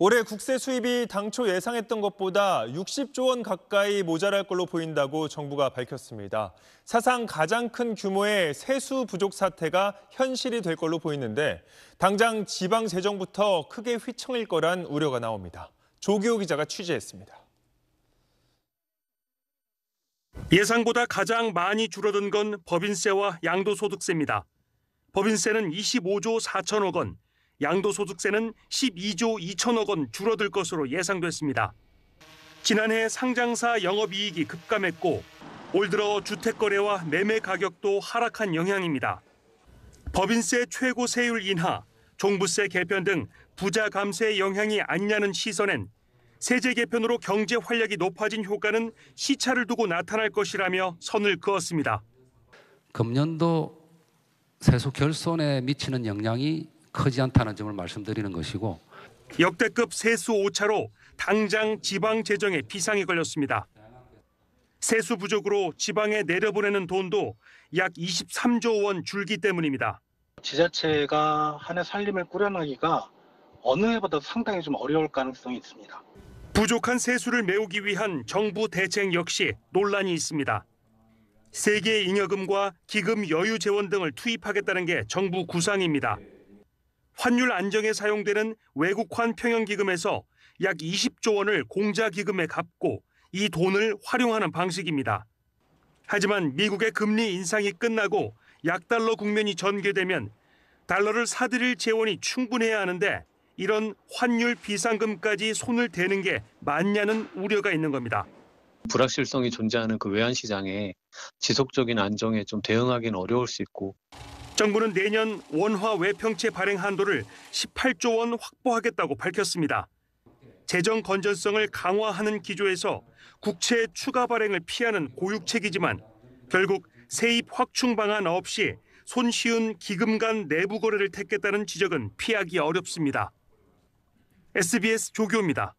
올해 국세 수입이 당초 예상했던 것보다 60조 원 가까이 모자랄 걸로 보인다고 정부가 밝혔습니다. 사상 가장 큰 규모의 세수 부족 사태가 현실이 될 걸로 보이는데 당장 지방 재정부터 크게 휘청일 거란 우려가 나옵니다. 조기호 기자가 취재했습니다. 예상보다 가장 많이 줄어든 건 법인세와 양도소득세입니다. 법인세는 25조 4천억 원, 양도소득세는 12조 2천억 원 줄어들 것으로 예상됐습니다. 지난해 상장사 영업이익이 급감했고 올 들어 주택거래와 매매 가격도 하락한 영향입니다. 법인세 최고 세율 인하, 종부세 개편 등 부자 감세의 영향이 아니냐는 시선엔 세제 개편으로 경제 활력이 높아진 효과는 시차를 두고 나타날 것이라며 선을 그었습니다. 금년도 세수 결손에 미치는 영향이 크지 않다는 점을 말씀드리는 것이고 역대급 세수 오차로 당장 지방 재정에 비상이 걸렸습니다. 세수 부족으로 지방에 내려보내는 돈도 약 23조 원 줄기 때문입니다. 지자체가 한해 살림을 꾸려나기가 어느 해보다 상당히 좀 어려울 가능성이 있습니다. 부족한 세수를 메우기 위한 정부 대책 역시 논란이 있습니다. 세계 잉여금과 기금 여유 재원 등을 투입하겠다는 게 정부 구상입니다. 환율 안정에 사용되는 외국환 평형기금에서 약 20조 원을 공자기금에 갚고 이 돈을 활용하는 방식입니다. 하지만 미국의 금리 인상이 끝나고 약달러 국면이 전개되면 달러를 사들일 재원이 충분해야 하는데 이런 환율 비상금까지 손을 대는 게 맞냐는 우려가 있는 겁니다. 불확실성이 존재하는 그 외환 시장에 지속적인 안정에 좀 대응하기는 어려울 수 있고 정부는 내년 원화 외평채 발행 한도를 18조 원 확보하겠다고 밝혔습니다. 재정 건전성을 강화하는 기조에서 국채 추가 발행을 피하는 고육책이지만 결국 세입 확충 방안 없이 손쉬운 기금 간 내부 거래를 택겠다는 지적은 피하기 어렵습니다. SBS 조교입니다.